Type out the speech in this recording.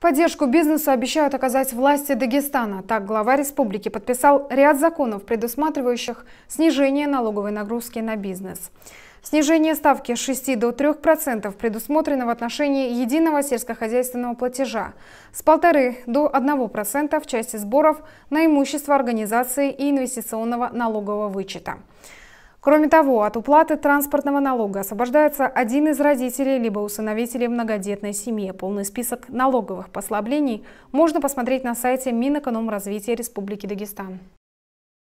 Поддержку бизнесу обещают оказать власти Дагестана. Так глава республики подписал ряд законов, предусматривающих снижение налоговой нагрузки на бизнес. Снижение ставки с 6 до 3% предусмотрено в отношении единого сельскохозяйственного платежа, с 1,5 до 1% в части сборов на имущество организации и инвестиционного налогового вычета. Кроме того, от уплаты транспортного налога освобождается один из родителей либо усыновителей многодетной семьи. Полный список налоговых послаблений можно посмотреть на сайте Минэкономразвития Республики Дагестан.